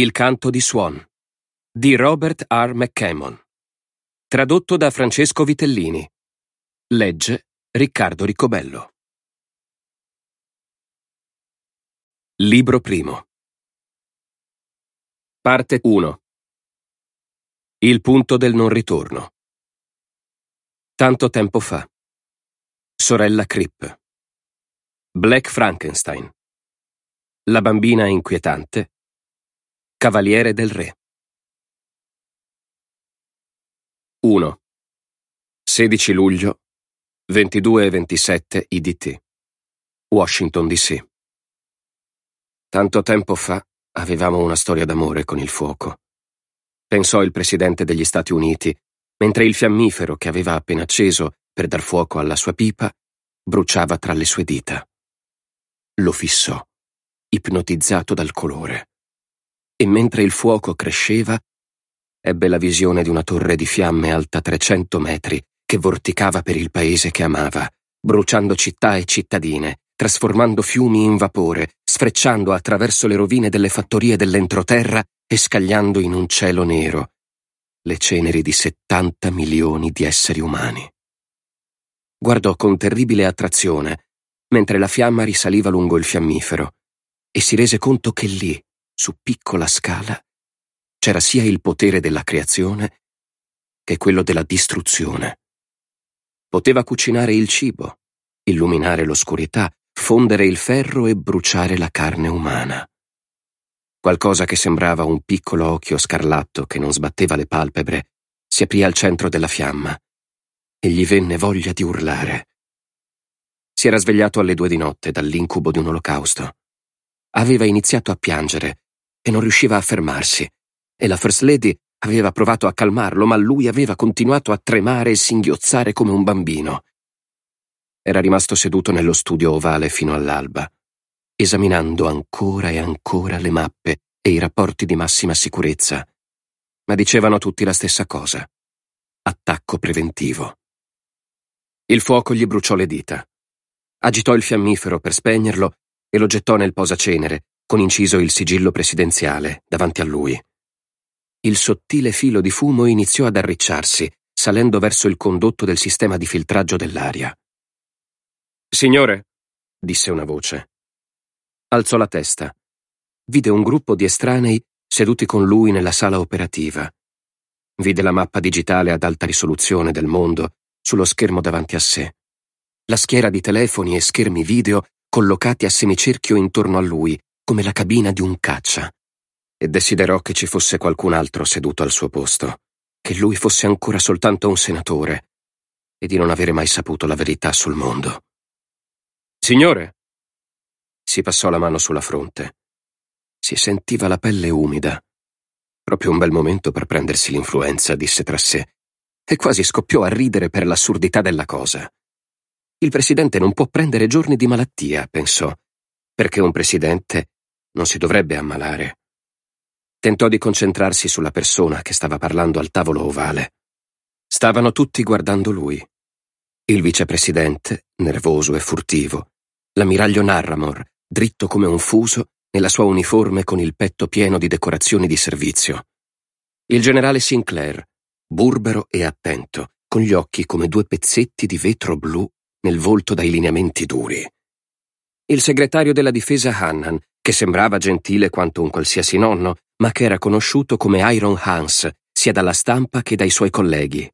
Il canto di Swan di Robert R. McCammon. Tradotto da Francesco Vitellini. Legge Riccardo Riccobello. Libro primo. Parte 1. Il punto del non ritorno. Tanto tempo fa. Sorella Crip. Black Frankenstein. La bambina inquietante Cavaliere del Re. 1. 16 luglio 22 e 27 IDT. Washington DC. Tanto tempo fa avevamo una storia d'amore con il fuoco. Pensò il presidente degli Stati Uniti, mentre il fiammifero che aveva appena acceso per dar fuoco alla sua pipa bruciava tra le sue dita. Lo fissò, ipnotizzato dal colore e mentre il fuoco cresceva, ebbe la visione di una torre di fiamme alta 300 metri che vorticava per il paese che amava, bruciando città e cittadine, trasformando fiumi in vapore, sfrecciando attraverso le rovine delle fattorie dell'entroterra e scagliando in un cielo nero le ceneri di 70 milioni di esseri umani. Guardò con terribile attrazione, mentre la fiamma risaliva lungo il fiammifero, e si rese conto che lì, su piccola scala, c'era sia il potere della creazione che quello della distruzione. Poteva cucinare il cibo, illuminare l'oscurità, fondere il ferro e bruciare la carne umana. Qualcosa che sembrava un piccolo occhio scarlatto che non sbatteva le palpebre si aprì al centro della fiamma e gli venne voglia di urlare. Si era svegliato alle due di notte dall'incubo di un olocausto. Aveva iniziato a piangere e non riusciva a fermarsi, e la First Lady aveva provato a calmarlo, ma lui aveva continuato a tremare e singhiozzare come un bambino. Era rimasto seduto nello studio ovale fino all'alba, esaminando ancora e ancora le mappe e i rapporti di massima sicurezza, ma dicevano tutti la stessa cosa. Attacco preventivo. Il fuoco gli bruciò le dita. Agitò il fiammifero per spegnerlo e lo gettò nel posacenere, con inciso il sigillo presidenziale, davanti a lui. Il sottile filo di fumo iniziò ad arricciarsi, salendo verso il condotto del sistema di filtraggio dell'aria. Signore, disse una voce. Alzò la testa. Vide un gruppo di estranei seduti con lui nella sala operativa. Vide la mappa digitale ad alta risoluzione del mondo sullo schermo davanti a sé. La schiera di telefoni e schermi video collocati a semicerchio intorno a lui, come la cabina di un caccia, e desiderò che ci fosse qualcun altro seduto al suo posto, che lui fosse ancora soltanto un senatore, e di non avere mai saputo la verità sul mondo. Signore! Si passò la mano sulla fronte. Si sentiva la pelle umida. Proprio un bel momento per prendersi l'influenza, disse tra sé, e quasi scoppiò a ridere per l'assurdità della cosa. Il presidente non può prendere giorni di malattia, pensò, perché un presidente non si dovrebbe ammalare. Tentò di concentrarsi sulla persona che stava parlando al tavolo ovale. Stavano tutti guardando lui. Il vicepresidente, nervoso e furtivo, l'ammiraglio Narramor, dritto come un fuso, nella sua uniforme con il petto pieno di decorazioni di servizio. Il generale Sinclair, burbero e attento, con gli occhi come due pezzetti di vetro blu nel volto dai lineamenti duri. Il segretario della difesa Hannan, che sembrava gentile quanto un qualsiasi nonno, ma che era conosciuto come Iron Hans, sia dalla stampa che dai suoi colleghi.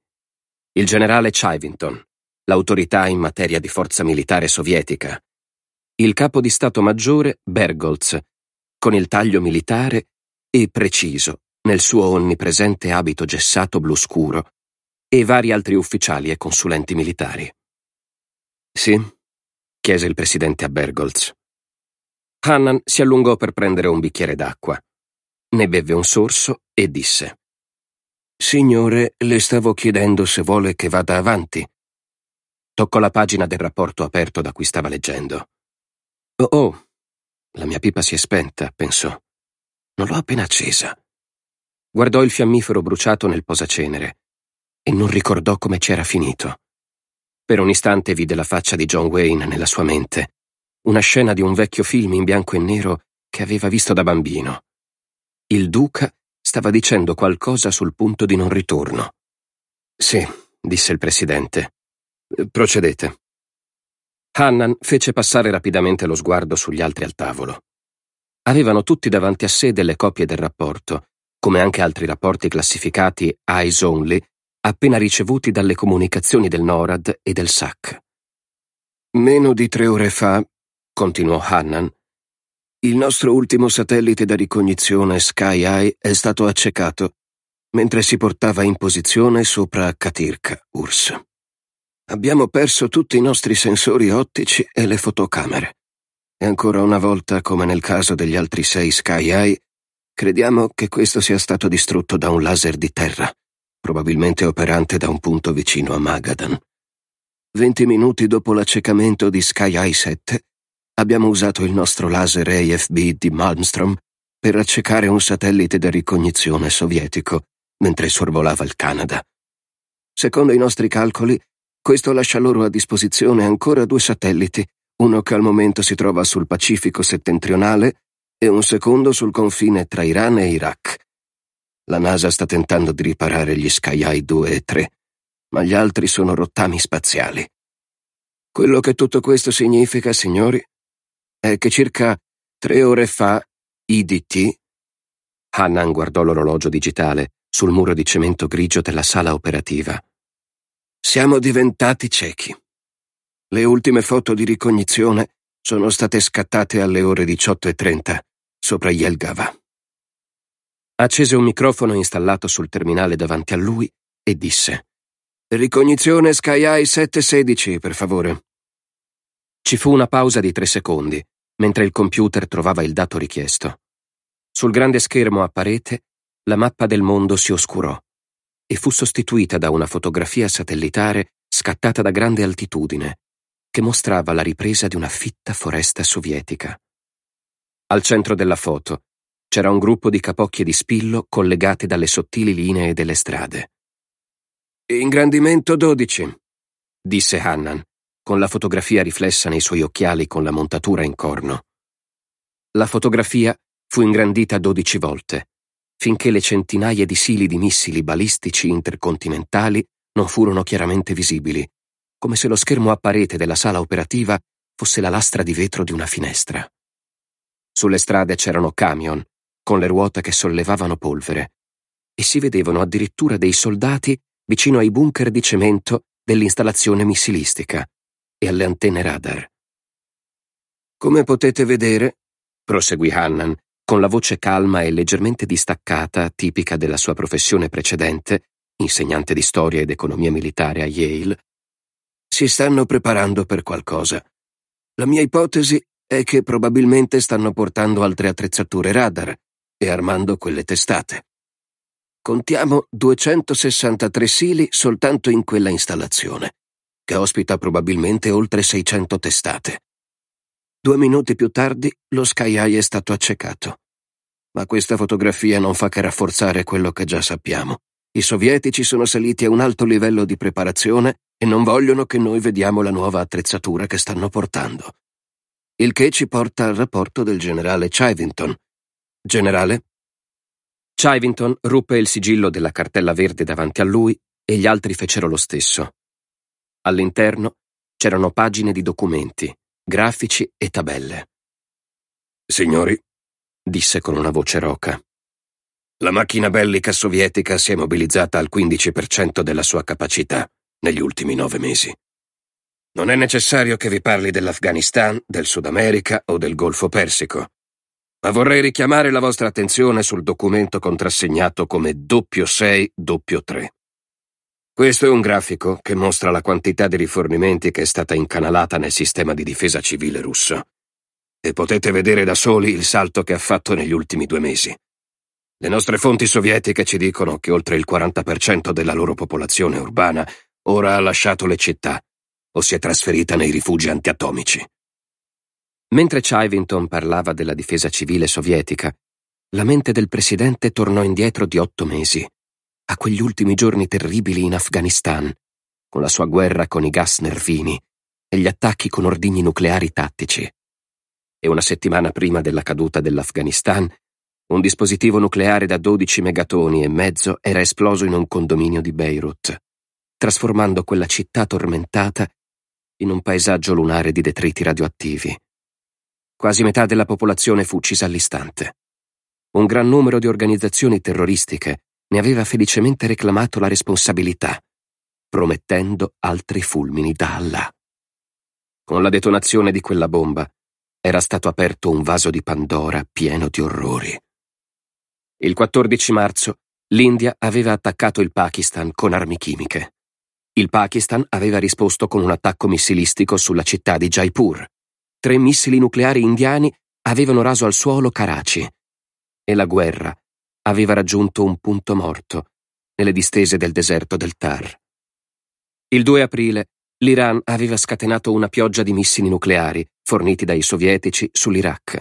Il generale Chivington, l'autorità in materia di forza militare sovietica. Il capo di Stato Maggiore, Bergolz, con il taglio militare e preciso nel suo onnipresente abito gessato blu scuro, e vari altri ufficiali e consulenti militari. Sì? chiese il presidente a Bergolz. Hannan si allungò per prendere un bicchiere d'acqua. Ne bevve un sorso e disse: Signore, le stavo chiedendo se vuole che vada avanti. Toccò la pagina del rapporto aperto da cui stava leggendo. Oh oh, la mia pipa si è spenta, pensò. Non l'ho appena accesa. Guardò il fiammifero bruciato nel posacenere e non ricordò come c'era finito. Per un istante vide la faccia di John Wayne nella sua mente una scena di un vecchio film in bianco e nero che aveva visto da bambino. Il duca stava dicendo qualcosa sul punto di non ritorno. Sì, disse il presidente. Procedete. Hannan fece passare rapidamente lo sguardo sugli altri al tavolo. Avevano tutti davanti a sé delle copie del rapporto, come anche altri rapporti classificati Eyes Only, appena ricevuti dalle comunicazioni del NORAD e del SAC. Meno di tre ore fa continuò Hannan, il nostro ultimo satellite da ricognizione Sky Eye è stato accecato mentre si portava in posizione sopra Katirka, URSS. Abbiamo perso tutti i nostri sensori ottici e le fotocamere. E ancora una volta, come nel caso degli altri sei Sky Eye, crediamo che questo sia stato distrutto da un laser di terra, probabilmente operante da un punto vicino a Magadan. Venti minuti dopo l'accecamento di Sky Eye 7, Abbiamo usato il nostro laser AFB di Malmstrom per accecare un satellite da ricognizione sovietico mentre sorvolava il Canada. Secondo i nostri calcoli, questo lascia loro a disposizione ancora due satelliti, uno che al momento si trova sul Pacifico settentrionale e un secondo sul confine tra Iran e Iraq. La NASA sta tentando di riparare gli Sky Skyeye 2 e 3, ma gli altri sono rottami spaziali. Quello che tutto questo significa, signori, è che circa tre ore fa IDT... Hannan guardò l'orologio digitale sul muro di cemento grigio della sala operativa. Siamo diventati ciechi. Le ultime foto di ricognizione sono state scattate alle ore 18.30 sopra Yelgava. Accese un microfono installato sul terminale davanti a lui e disse Ricognizione Sky Eye 716, per favore. Ci fu una pausa di tre secondi, mentre il computer trovava il dato richiesto. Sul grande schermo a parete la mappa del mondo si oscurò e fu sostituita da una fotografia satellitare scattata da grande altitudine, che mostrava la ripresa di una fitta foresta sovietica. Al centro della foto c'era un gruppo di capocchie di spillo collegate dalle sottili linee delle strade. Ingrandimento 12, disse Hannan, con la fotografia riflessa nei suoi occhiali con la montatura in corno. La fotografia fu ingrandita dodici volte, finché le centinaia di sili di missili balistici intercontinentali non furono chiaramente visibili, come se lo schermo a parete della sala operativa fosse la lastra di vetro di una finestra. Sulle strade c'erano camion, con le ruote che sollevavano polvere, e si vedevano addirittura dei soldati vicino ai bunker di cemento dell'installazione missilistica, e alle antenne radar. Come potete vedere, proseguì Hannan, con la voce calma e leggermente distaccata, tipica della sua professione precedente, insegnante di storia ed economia militare a Yale, si stanno preparando per qualcosa. La mia ipotesi è che probabilmente stanno portando altre attrezzature radar e armando quelle testate. Contiamo 263 sili soltanto in quella installazione che ospita probabilmente oltre 600 testate. Due minuti più tardi lo Sky Eye è stato accecato. Ma questa fotografia non fa che rafforzare quello che già sappiamo. I sovietici sono saliti a un alto livello di preparazione e non vogliono che noi vediamo la nuova attrezzatura che stanno portando. Il che ci porta al rapporto del generale Chivington. Generale? Chivington ruppe il sigillo della cartella verde davanti a lui e gli altri fecero lo stesso, All'interno c'erano pagine di documenti, grafici e tabelle. Signori, disse con una voce roca, la macchina bellica sovietica si è mobilizzata al 15% della sua capacità negli ultimi nove mesi. Non è necessario che vi parli dell'Afghanistan, del Sud America o del Golfo Persico, ma vorrei richiamare la vostra attenzione sul documento contrassegnato come 663 questo è un grafico che mostra la quantità di rifornimenti che è stata incanalata nel sistema di difesa civile russo. E potete vedere da soli il salto che ha fatto negli ultimi due mesi. Le nostre fonti sovietiche ci dicono che oltre il 40% della loro popolazione urbana ora ha lasciato le città o si è trasferita nei rifugi antiatomici. Mentre Chivington parlava della difesa civile sovietica, la mente del presidente tornò indietro di otto mesi, a quegli ultimi giorni terribili in Afghanistan, con la sua guerra con i gas nervini e gli attacchi con ordigni nucleari tattici. E una settimana prima della caduta dell'Afghanistan, un dispositivo nucleare da 12 megatoni e mezzo era esploso in un condominio di Beirut, trasformando quella città tormentata in un paesaggio lunare di detriti radioattivi. Quasi metà della popolazione fu uccisa all'istante. Un gran numero di organizzazioni terroristiche ne aveva felicemente reclamato la responsabilità, promettendo altri fulmini da Allah. Con la detonazione di quella bomba era stato aperto un vaso di Pandora pieno di orrori. Il 14 marzo l'India aveva attaccato il Pakistan con armi chimiche. Il Pakistan aveva risposto con un attacco missilistico sulla città di Jaipur. Tre missili nucleari indiani avevano raso al suolo Karachi. E la guerra aveva raggiunto un punto morto nelle distese del deserto del Tar. Il 2 aprile l'Iran aveva scatenato una pioggia di missili nucleari forniti dai sovietici sull'Iraq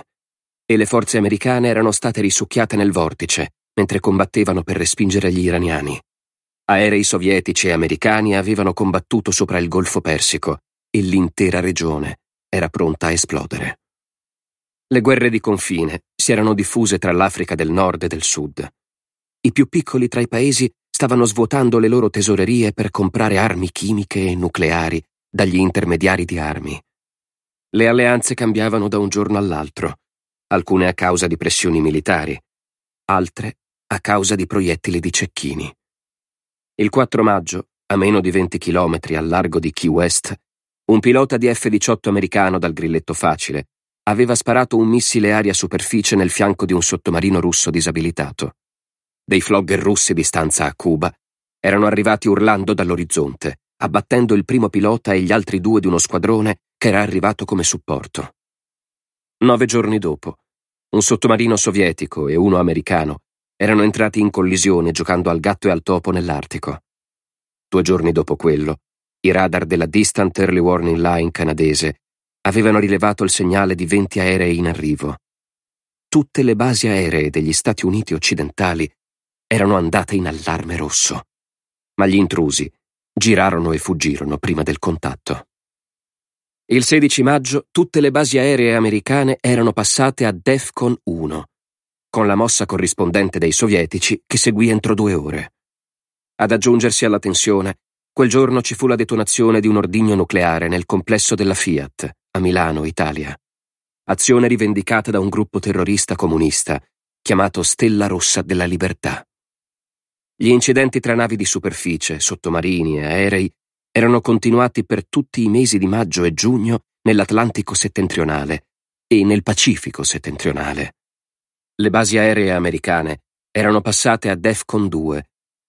e le forze americane erano state risucchiate nel vortice mentre combattevano per respingere gli iraniani. Aerei sovietici e americani avevano combattuto sopra il Golfo Persico e l'intera regione era pronta a esplodere. Le guerre di confine si erano diffuse tra l'Africa del nord e del sud. I più piccoli tra i paesi stavano svuotando le loro tesorerie per comprare armi chimiche e nucleari dagli intermediari di armi. Le alleanze cambiavano da un giorno all'altro, alcune a causa di pressioni militari, altre a causa di proiettili di cecchini. Il 4 maggio, a meno di 20 chilometri al largo di Key West, un pilota di F-18 americano dal grilletto facile, aveva sparato un missile aria-superficie nel fianco di un sottomarino russo disabilitato. Dei flogger russi di stanza a Cuba erano arrivati urlando dall'orizzonte, abbattendo il primo pilota e gli altri due di uno squadrone che era arrivato come supporto. Nove giorni dopo, un sottomarino sovietico e uno americano erano entrati in collisione giocando al gatto e al topo nell'Artico. Due giorni dopo quello, i radar della Distant Early Warning Line canadese avevano rilevato il segnale di 20 aerei in arrivo. Tutte le basi aeree degli Stati Uniti occidentali erano andate in allarme rosso, ma gli intrusi girarono e fuggirono prima del contatto. Il 16 maggio tutte le basi aeree americane erano passate a DEFCON 1, con la mossa corrispondente dei sovietici che seguì entro due ore. Ad aggiungersi alla tensione Quel giorno ci fu la detonazione di un ordigno nucleare nel complesso della Fiat, a Milano, Italia. Azione rivendicata da un gruppo terrorista comunista chiamato Stella Rossa della Libertà. Gli incidenti tra navi di superficie, sottomarini e aerei erano continuati per tutti i mesi di maggio e giugno nell'Atlantico settentrionale e nel Pacifico settentrionale. Le basi aeree americane erano passate a DEFCON 2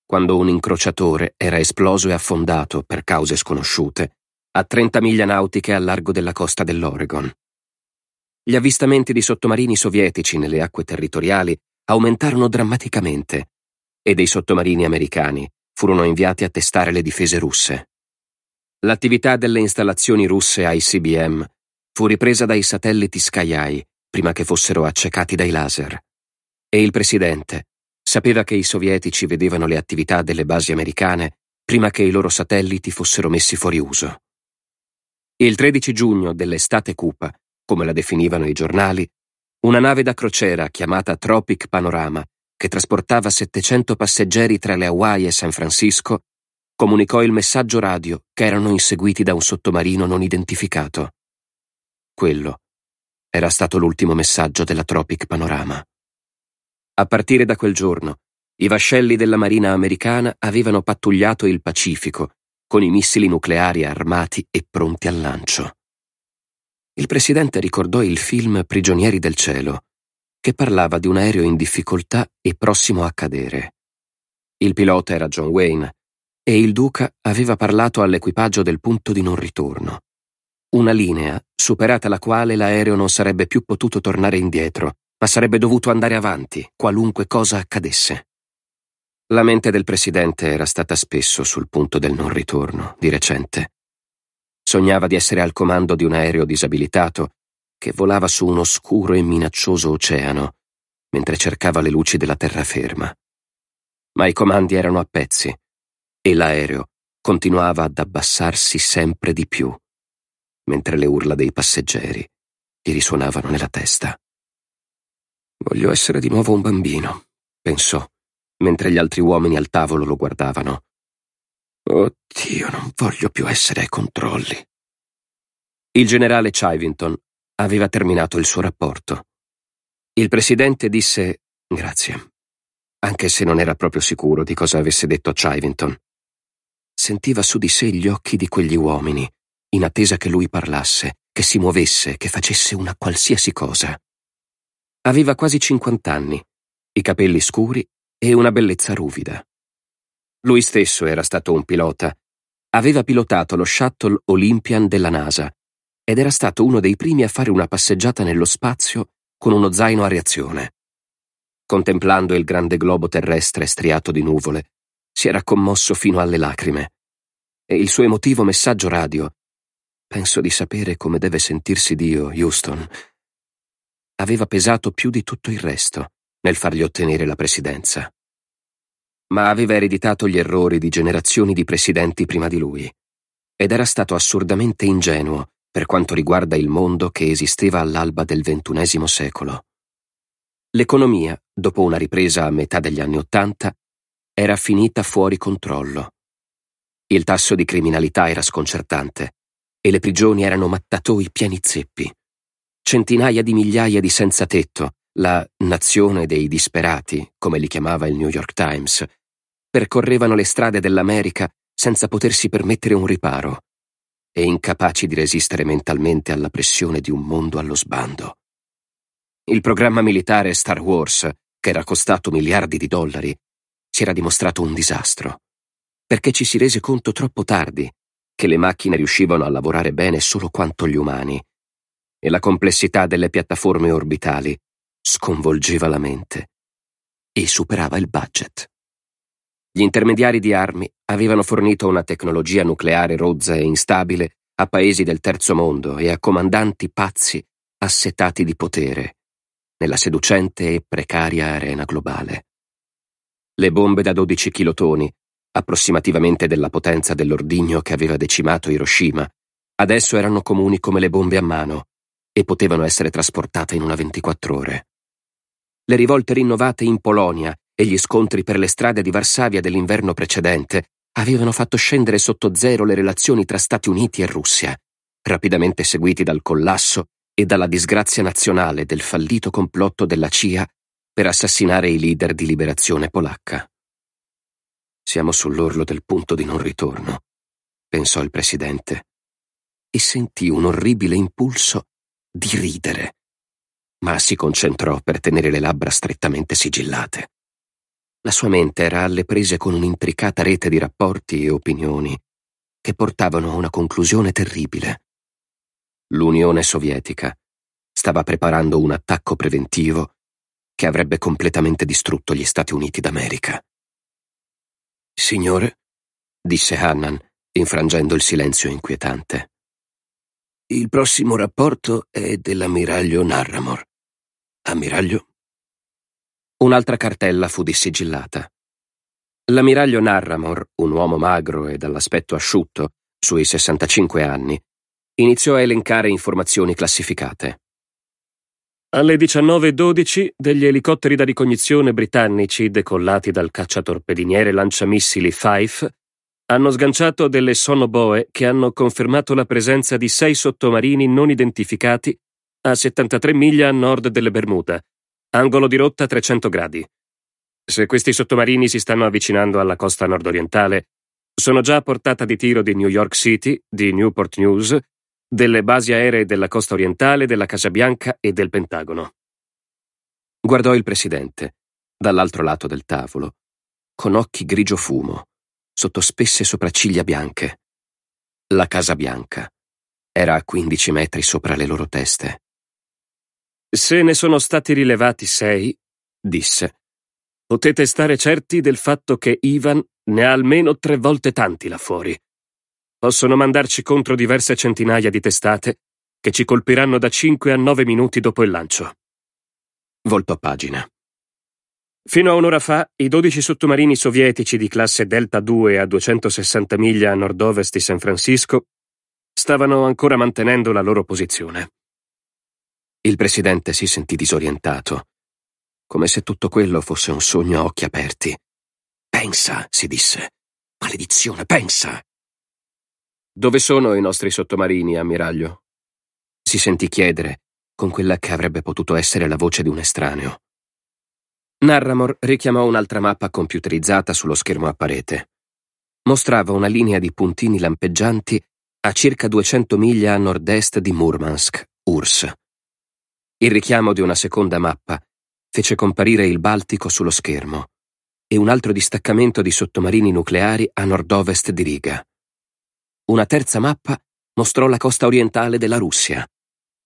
quando un incrociatore era esploso e affondato per cause sconosciute a 30 miglia nautiche al largo della costa dell'Oregon. Gli avvistamenti di sottomarini sovietici nelle acque territoriali aumentarono drammaticamente e dei sottomarini americani furono inviati a testare le difese russe. L'attività delle installazioni russe ICBM fu ripresa dai satelliti Skyeye prima che fossero accecati dai laser. E il presidente Sapeva che i sovietici vedevano le attività delle basi americane prima che i loro satelliti fossero messi fuori uso. Il 13 giugno dell'estate cupa, come la definivano i giornali, una nave da crociera chiamata Tropic Panorama, che trasportava 700 passeggeri tra le Hawaii e San Francisco, comunicò il messaggio radio che erano inseguiti da un sottomarino non identificato. Quello era stato l'ultimo messaggio della Tropic Panorama. A partire da quel giorno, i vascelli della Marina americana avevano pattugliato il Pacifico con i missili nucleari armati e pronti al lancio. Il presidente ricordò il film Prigionieri del cielo, che parlava di un aereo in difficoltà e prossimo a cadere. Il pilota era John Wayne e il duca aveva parlato all'equipaggio del punto di non ritorno. Una linea superata la quale l'aereo non sarebbe più potuto tornare indietro ma sarebbe dovuto andare avanti, qualunque cosa accadesse. La mente del presidente era stata spesso sul punto del non ritorno, di recente. Sognava di essere al comando di un aereo disabilitato che volava su un oscuro e minaccioso oceano, mentre cercava le luci della terraferma. Ma i comandi erano a pezzi e l'aereo continuava ad abbassarsi sempre di più, mentre le urla dei passeggeri gli risuonavano nella testa. Voglio essere di nuovo un bambino, pensò, mentre gli altri uomini al tavolo lo guardavano. Oddio, non voglio più essere ai controlli. Il generale Chivington aveva terminato il suo rapporto. Il presidente disse grazie, anche se non era proprio sicuro di cosa avesse detto Chivington. Sentiva su di sé gli occhi di quegli uomini, in attesa che lui parlasse, che si muovesse, che facesse una qualsiasi cosa. Aveva quasi 50 anni, i capelli scuri e una bellezza ruvida. Lui stesso era stato un pilota. Aveva pilotato lo shuttle Olympian della NASA ed era stato uno dei primi a fare una passeggiata nello spazio con uno zaino a reazione. Contemplando il grande globo terrestre striato di nuvole, si era commosso fino alle lacrime. E il suo emotivo messaggio radio Penso di sapere come deve sentirsi Dio, Houston, aveva pesato più di tutto il resto nel fargli ottenere la presidenza. Ma aveva ereditato gli errori di generazioni di presidenti prima di lui ed era stato assurdamente ingenuo per quanto riguarda il mondo che esisteva all'alba del XXI secolo. L'economia, dopo una ripresa a metà degli anni Ottanta, era finita fuori controllo. Il tasso di criminalità era sconcertante e le prigioni erano mattatoi pieni zeppi. Centinaia di migliaia di senza tetto, la nazione dei disperati, come li chiamava il New York Times, percorrevano le strade dell'America senza potersi permettere un riparo e incapaci di resistere mentalmente alla pressione di un mondo allo sbando. Il programma militare Star Wars, che era costato miliardi di dollari, si era dimostrato un disastro, perché ci si rese conto troppo tardi che le macchine riuscivano a lavorare bene solo quanto gli umani e la complessità delle piattaforme orbitali sconvolgeva la mente e superava il budget. Gli intermediari di armi avevano fornito una tecnologia nucleare rozza e instabile a paesi del terzo mondo e a comandanti pazzi assetati di potere nella seducente e precaria arena globale. Le bombe da 12 chilotoni, approssimativamente della potenza dell'ordigno che aveva decimato Hiroshima, adesso erano comuni come le bombe a mano e potevano essere trasportate in una 24 ore. Le rivolte rinnovate in Polonia e gli scontri per le strade di Varsavia dell'inverno precedente avevano fatto scendere sotto zero le relazioni tra Stati Uniti e Russia, rapidamente seguiti dal collasso e dalla disgrazia nazionale del fallito complotto della CIA per assassinare i leader di liberazione polacca. Siamo sull'orlo del punto di non ritorno, pensò il presidente, e sentì un orribile impulso di ridere, ma si concentrò per tenere le labbra strettamente sigillate. La sua mente era alle prese con un'intricata rete di rapporti e opinioni che portavano a una conclusione terribile. L'Unione Sovietica stava preparando un attacco preventivo che avrebbe completamente distrutto gli Stati Uniti d'America. Signore, disse Hannan, infrangendo il silenzio inquietante. Il prossimo rapporto è dell'ammiraglio Narramor. Ammiraglio? Un'altra cartella fu dissigillata. L'ammiraglio Narramor, un uomo magro e dall'aspetto asciutto, sui 65 anni, iniziò a elencare informazioni classificate. Alle 19.12 degli elicotteri da ricognizione britannici decollati dal cacciatorpediniere lanciamissili Fife hanno sganciato delle sonoboe che hanno confermato la presenza di sei sottomarini non identificati a 73 miglia a nord delle Bermuda, angolo di rotta 300 gradi. Se questi sottomarini si stanno avvicinando alla costa nordorientale, sono già a portata di tiro di New York City, di Newport News, delle basi aeree della costa orientale, della Casa Bianca e del Pentagono. Guardò il presidente, dall'altro lato del tavolo, con occhi grigio fumo sotto spesse sopracciglia bianche. La Casa Bianca era a 15 metri sopra le loro teste. Se ne sono stati rilevati sei, disse, potete stare certi del fatto che Ivan ne ha almeno tre volte tanti là fuori. Possono mandarci contro diverse centinaia di testate che ci colpiranno da 5 a 9 minuti dopo il lancio. Voltò pagina. Fino a un'ora fa, i 12 sottomarini sovietici di classe Delta II a 260 miglia a nord-ovest di San Francisco stavano ancora mantenendo la loro posizione. Il presidente si sentì disorientato, come se tutto quello fosse un sogno a occhi aperti. Pensa, si disse. Maledizione, pensa! Dove sono i nostri sottomarini, ammiraglio? Si sentì chiedere, con quella che avrebbe potuto essere la voce di un estraneo. Narramor richiamò un'altra mappa computerizzata sullo schermo a parete. Mostrava una linea di puntini lampeggianti a circa 200 miglia a nord-est di Murmansk, URSS. Il richiamo di una seconda mappa fece comparire il Baltico sullo schermo e un altro distaccamento di sottomarini nucleari a nord-ovest di Riga. Una terza mappa mostrò la costa orientale della Russia,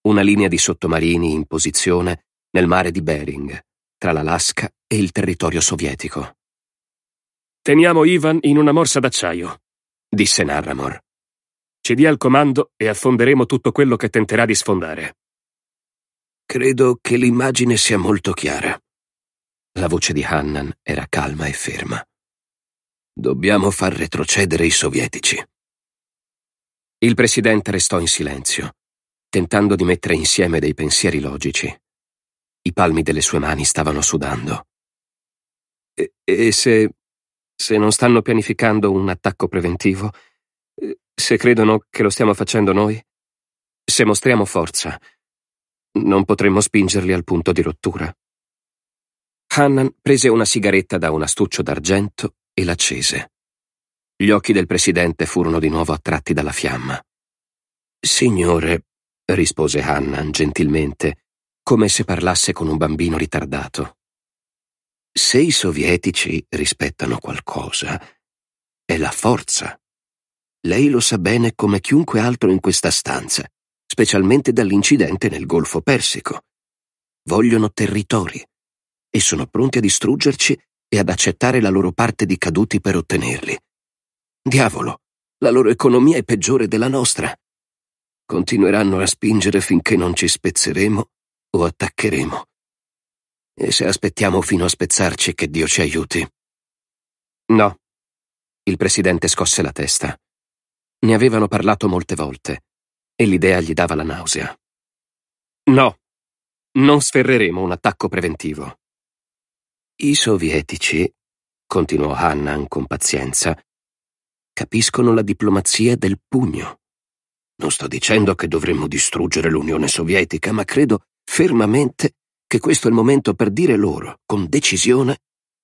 una linea di sottomarini in posizione nel mare di Bering, tra l'Alaska e il territorio sovietico. Teniamo Ivan in una morsa d'acciaio, disse Narramor. Ci dia il comando e affonderemo tutto quello che tenterà di sfondare. Credo che l'immagine sia molto chiara. La voce di Hannan era calma e ferma. Dobbiamo far retrocedere i sovietici. Il presidente restò in silenzio, tentando di mettere insieme dei pensieri logici. I palmi delle sue mani stavano sudando. E, e se... se non stanno pianificando un attacco preventivo? Eh, se credono che lo stiamo facendo noi? Se mostriamo forza, non potremmo spingerli al punto di rottura. Hannan prese una sigaretta da un astuccio d'argento e l'accese. Gli occhi del presidente furono di nuovo attratti dalla fiamma. Signore, rispose Hannan gentilmente, come se parlasse con un bambino ritardato. Se i sovietici rispettano qualcosa, è la forza. Lei lo sa bene come chiunque altro in questa stanza, specialmente dall'incidente nel Golfo Persico. Vogliono territori e sono pronti a distruggerci e ad accettare la loro parte di caduti per ottenerli. Diavolo, la loro economia è peggiore della nostra. Continueranno a spingere finché non ci spezzeremo o attaccheremo. E se aspettiamo fino a spezzarci, che Dio ci aiuti. No. Il presidente scosse la testa. Ne avevano parlato molte volte e l'idea gli dava la nausea. No, non sferreremo un attacco preventivo. I sovietici, continuò Hannan con pazienza, capiscono la diplomazia del pugno. Non sto dicendo che dovremmo distruggere l'Unione Sovietica, ma credo fermamente che questo è il momento per dire loro, con decisione,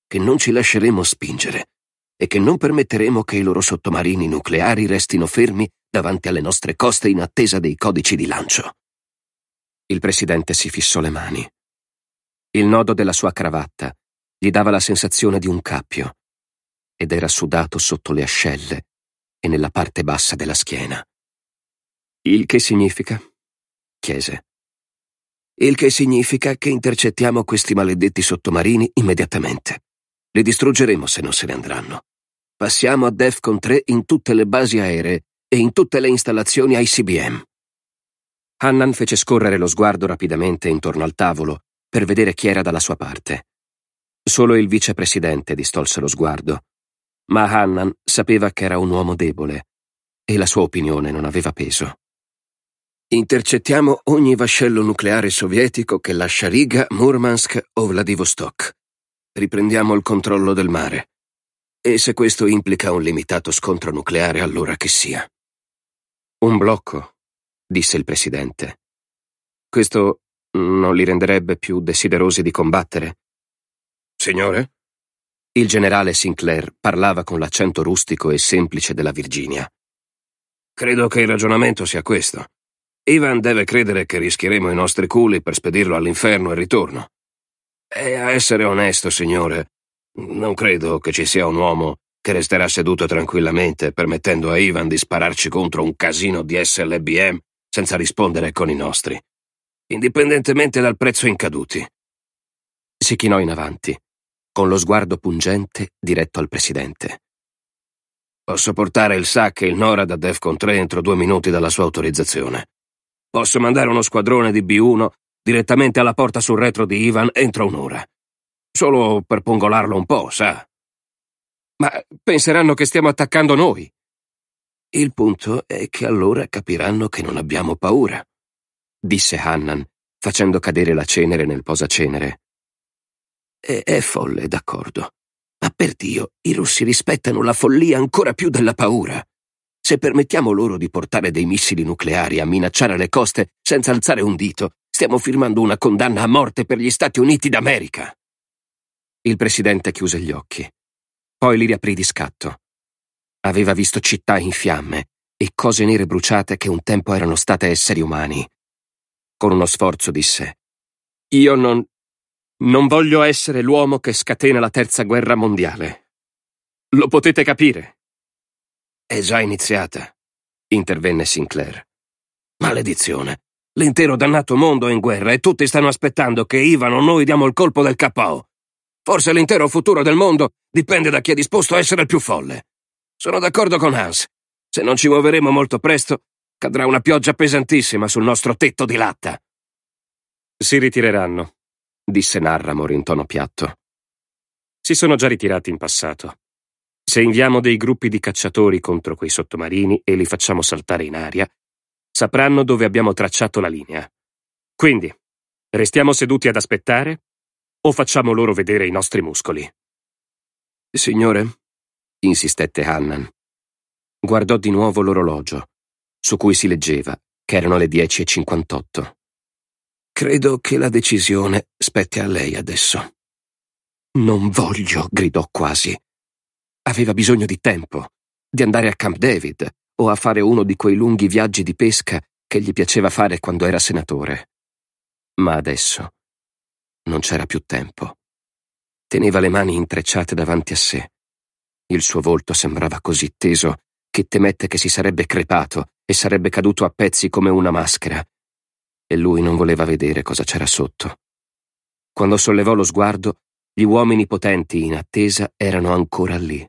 che non ci lasceremo spingere e che non permetteremo che i loro sottomarini nucleari restino fermi davanti alle nostre coste in attesa dei codici di lancio. Il presidente si fissò le mani. Il nodo della sua cravatta gli dava la sensazione di un cappio ed era sudato sotto le ascelle e nella parte bassa della schiena. Il che significa? chiese il che significa che intercettiamo questi maledetti sottomarini immediatamente. Li distruggeremo se non se ne andranno. Passiamo a DEFCON 3 in tutte le basi aeree e in tutte le installazioni ICBM. Hannan fece scorrere lo sguardo rapidamente intorno al tavolo per vedere chi era dalla sua parte. Solo il vicepresidente distolse lo sguardo, ma Hannan sapeva che era un uomo debole e la sua opinione non aveva peso. Intercettiamo ogni vascello nucleare sovietico che lascia Riga, Murmansk o Vladivostok. Riprendiamo il controllo del mare. E se questo implica un limitato scontro nucleare, allora che sia. Un blocco, disse il presidente. Questo non li renderebbe più desiderosi di combattere. Signore? Il generale Sinclair parlava con l'accento rustico e semplice della Virginia. Credo che il ragionamento sia questo. Ivan deve credere che rischieremo i nostri culi per spedirlo all'inferno e ritorno. E a essere onesto, signore, non credo che ci sia un uomo che resterà seduto tranquillamente permettendo a Ivan di spararci contro un casino di SLBM senza rispondere con i nostri, indipendentemente dal prezzo in caduti. Si chinò in avanti, con lo sguardo pungente diretto al presidente. Posso portare il SAC e il NORAD a DEFCON 3 entro due minuti dalla sua autorizzazione. Posso mandare uno squadrone di B1 direttamente alla porta sul retro di Ivan entro un'ora. Solo per pungolarlo un po', sa. Ma penseranno che stiamo attaccando noi. Il punto è che allora capiranno che non abbiamo paura, disse Hannan, facendo cadere la cenere nel posacenere. E è folle, d'accordo. Ma per Dio, i russi rispettano la follia ancora più della paura. Se permettiamo loro di portare dei missili nucleari a minacciare le coste senza alzare un dito, stiamo firmando una condanna a morte per gli Stati Uniti d'America. Il presidente chiuse gli occhi. Poi li riaprì di scatto. Aveva visto città in fiamme e cose nere bruciate che un tempo erano state esseri umani. Con uno sforzo disse: Io non. non voglio essere l'uomo che scatena la terza guerra mondiale. Lo potete capire. È già iniziata, intervenne Sinclair. Maledizione. L'intero dannato mondo è in guerra e tutti stanno aspettando che Ivan o noi diamo il colpo del KO. Forse l'intero futuro del mondo dipende da chi è disposto a essere il più folle. Sono d'accordo con Hans. Se non ci muoveremo molto presto, cadrà una pioggia pesantissima sul nostro tetto di latta. Si ritireranno, disse Narramor in tono piatto. Si sono già ritirati in passato. Se inviamo dei gruppi di cacciatori contro quei sottomarini e li facciamo saltare in aria, sapranno dove abbiamo tracciato la linea. Quindi, restiamo seduti ad aspettare o facciamo loro vedere i nostri muscoli? Signore, insistette Hannan. Guardò di nuovo l'orologio, su cui si leggeva che erano le 10.58. Credo che la decisione spetti a lei adesso. Non voglio, gridò quasi. Aveva bisogno di tempo, di andare a Camp David o a fare uno di quei lunghi viaggi di pesca che gli piaceva fare quando era senatore. Ma adesso non c'era più tempo. Teneva le mani intrecciate davanti a sé. Il suo volto sembrava così teso che temette che si sarebbe crepato e sarebbe caduto a pezzi come una maschera. E lui non voleva vedere cosa c'era sotto. Quando sollevò lo sguardo, gli uomini potenti in attesa erano ancora lì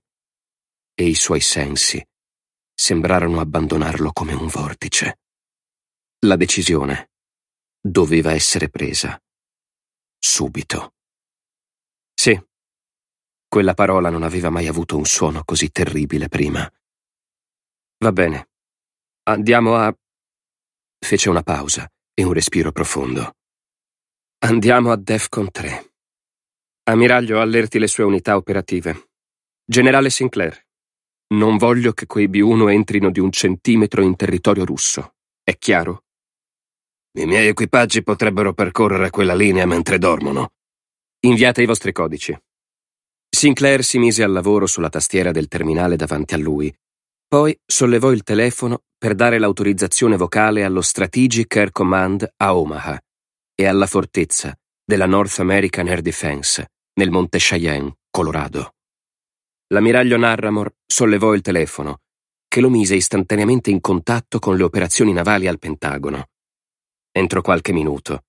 e i suoi sensi sembrarono abbandonarlo come un vortice. La decisione doveva essere presa. Subito. Sì, quella parola non aveva mai avuto un suono così terribile prima. Va bene. Andiamo a... Fece una pausa e un respiro profondo. Andiamo a DEFCON 3. Ammiraglio allerti le sue unità operative. Generale Sinclair, non voglio che quei B1 entrino di un centimetro in territorio russo. È chiaro? I miei equipaggi potrebbero percorrere quella linea mentre dormono. Inviate i vostri codici. Sinclair si mise al lavoro sulla tastiera del terminale davanti a lui. Poi sollevò il telefono per dare l'autorizzazione vocale allo Strategic Air Command a Omaha e alla fortezza della North American Air Defense nel Monte Cheyenne, Colorado. L'ammiraglio Narramor sollevò il telefono, che lo mise istantaneamente in contatto con le operazioni navali al Pentagono. Entro qualche minuto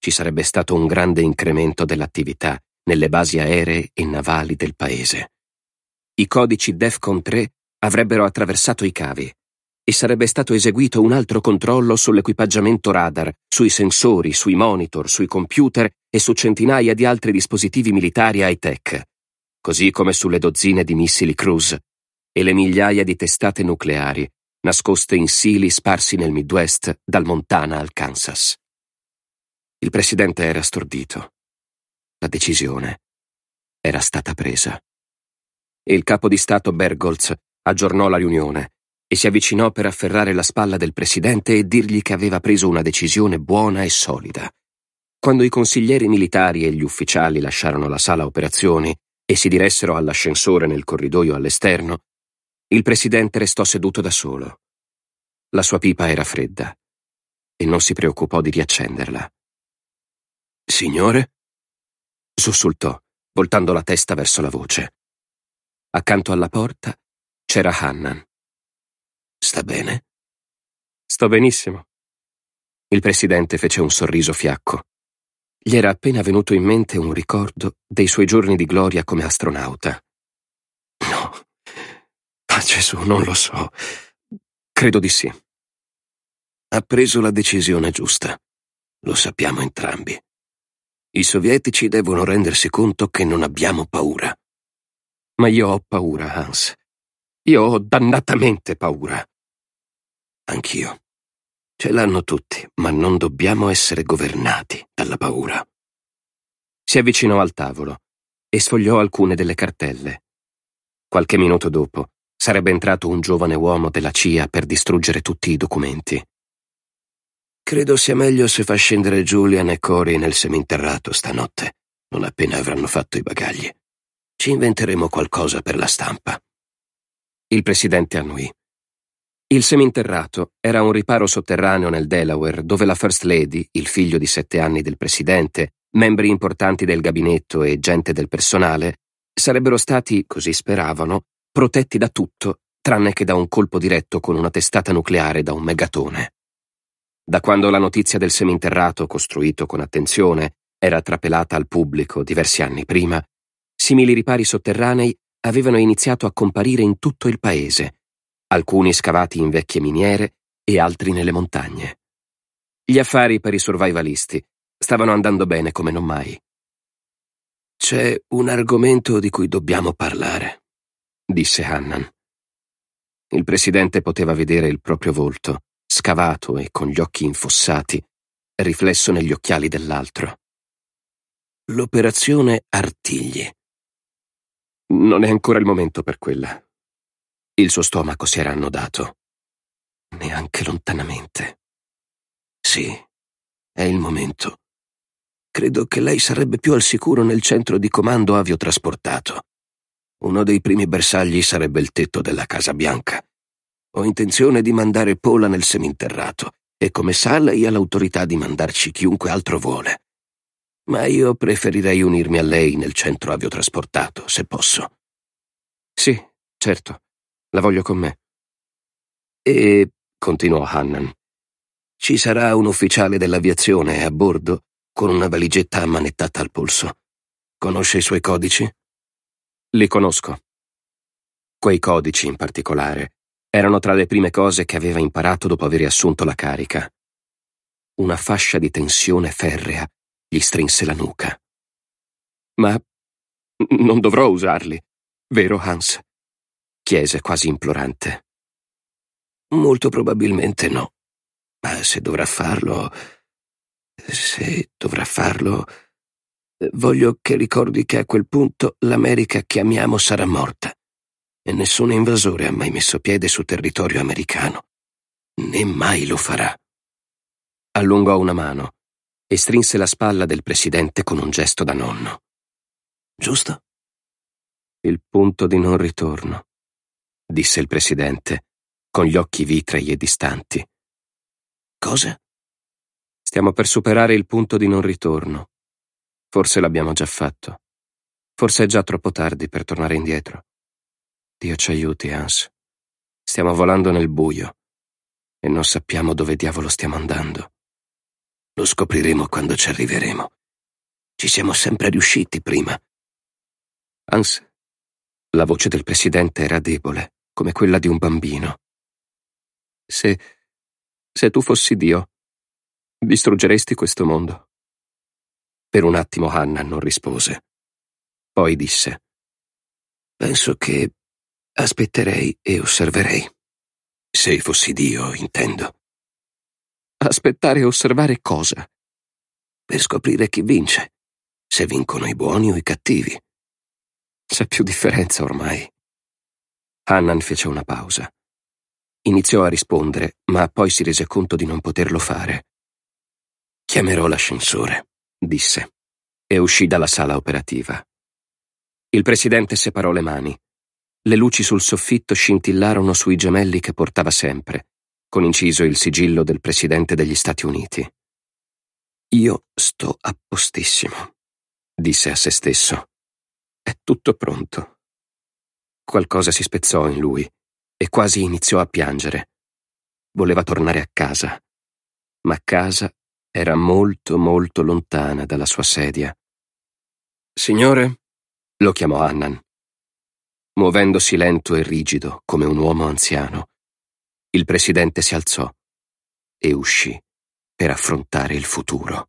ci sarebbe stato un grande incremento dell'attività nelle basi aeree e navali del paese. I codici DEFCON 3 avrebbero attraversato i cavi e sarebbe stato eseguito un altro controllo sull'equipaggiamento radar, sui sensori, sui monitor, sui computer e su centinaia di altri dispositivi militari high-tech così come sulle dozzine di missili cruise e le migliaia di testate nucleari nascoste in sili sparsi nel Midwest dal Montana al Kansas. Il presidente era stordito. La decisione era stata presa. Il capo di Stato Bergholz aggiornò la riunione e si avvicinò per afferrare la spalla del presidente e dirgli che aveva preso una decisione buona e solida. Quando i consiglieri militari e gli ufficiali lasciarono la sala operazioni, e si diressero all'ascensore nel corridoio all'esterno, il presidente restò seduto da solo. La sua pipa era fredda e non si preoccupò di riaccenderla. Signore? sussultò, voltando la testa verso la voce. Accanto alla porta c'era Hannan. Sta bene? Sto benissimo. Il presidente fece un sorriso fiacco gli era appena venuto in mente un ricordo dei suoi giorni di gloria come astronauta. No, a Gesù non lo so. Credo di sì. Ha preso la decisione giusta. Lo sappiamo entrambi. I sovietici devono rendersi conto che non abbiamo paura. Ma io ho paura, Hans. Io ho dannatamente paura. Anch'io. Ce l'hanno tutti, ma non dobbiamo essere governati dalla paura. Si avvicinò al tavolo e sfogliò alcune delle cartelle. Qualche minuto dopo sarebbe entrato un giovane uomo della CIA per distruggere tutti i documenti. Credo sia meglio se fa scendere Julian e Cory nel seminterrato stanotte, non appena avranno fatto i bagagli. Ci inventeremo qualcosa per la stampa. Il presidente annuì. Il seminterrato era un riparo sotterraneo nel Delaware dove la First Lady, il figlio di sette anni del presidente, membri importanti del gabinetto e gente del personale sarebbero stati, così speravano, protetti da tutto tranne che da un colpo diretto con una testata nucleare da un megatone. Da quando la notizia del seminterrato, costruito con attenzione, era trapelata al pubblico diversi anni prima, simili ripari sotterranei avevano iniziato a comparire in tutto il paese alcuni scavati in vecchie miniere e altri nelle montagne. Gli affari per i survivalisti stavano andando bene come non mai. C'è un argomento di cui dobbiamo parlare, disse Hannan. Il presidente poteva vedere il proprio volto, scavato e con gli occhi infossati, riflesso negli occhiali dell'altro. L'operazione Artigli. Non è ancora il momento per quella, il suo stomaco si era annodato. Neanche lontanamente. Sì, è il momento. Credo che lei sarebbe più al sicuro nel centro di comando aviotrasportato. Uno dei primi bersagli sarebbe il tetto della Casa Bianca. Ho intenzione di mandare Pola nel seminterrato e come sa lei ha l'autorità di mandarci chiunque altro vuole. Ma io preferirei unirmi a lei nel centro aviotrasportato, se posso. Sì, certo. La voglio con me. E, continuò Hannan, ci sarà un ufficiale dell'aviazione a bordo con una valigetta ammanettata al polso. Conosce i suoi codici? Li conosco. Quei codici, in particolare, erano tra le prime cose che aveva imparato dopo aver assunto la carica. Una fascia di tensione ferrea gli strinse la nuca. Ma non dovrò usarli, vero Hans? chiese quasi implorante. Molto probabilmente no. Ma se dovrà farlo... Se dovrà farlo... Voglio che ricordi che a quel punto l'America che amiamo sarà morta e nessun invasore ha mai messo piede su territorio americano, né mai lo farà. Allungò una mano e strinse la spalla del presidente con un gesto da nonno. Giusto? Il punto di non ritorno disse il presidente, con gli occhi vitrei e distanti. Cosa? Stiamo per superare il punto di non ritorno. Forse l'abbiamo già fatto. Forse è già troppo tardi per tornare indietro. Dio ci aiuti, Hans. Stiamo volando nel buio e non sappiamo dove diavolo stiamo andando. Lo scopriremo quando ci arriveremo. Ci siamo sempre riusciti prima. Hans, la voce del presidente era debole, come quella di un bambino. Se... se tu fossi Dio, distruggeresti questo mondo. Per un attimo Hanna non rispose. Poi disse, Penso che aspetterei e osserverei. Se fossi Dio, intendo. Aspettare e osservare cosa? Per scoprire chi vince, se vincono i buoni o i cattivi. C'è più differenza ormai. Hannan fece una pausa. Iniziò a rispondere, ma poi si rese conto di non poterlo fare. Chiamerò l'ascensore, disse, e uscì dalla sala operativa. Il presidente separò le mani. Le luci sul soffitto scintillarono sui gemelli che portava sempre, con inciso il sigillo del presidente degli Stati Uniti. Io sto appostissimo, disse a se stesso. È tutto pronto. Qualcosa si spezzò in lui e quasi iniziò a piangere. Voleva tornare a casa, ma casa era molto molto lontana dalla sua sedia. Signore, lo chiamò Annan, muovendosi lento e rigido come un uomo anziano. Il presidente si alzò e uscì per affrontare il futuro.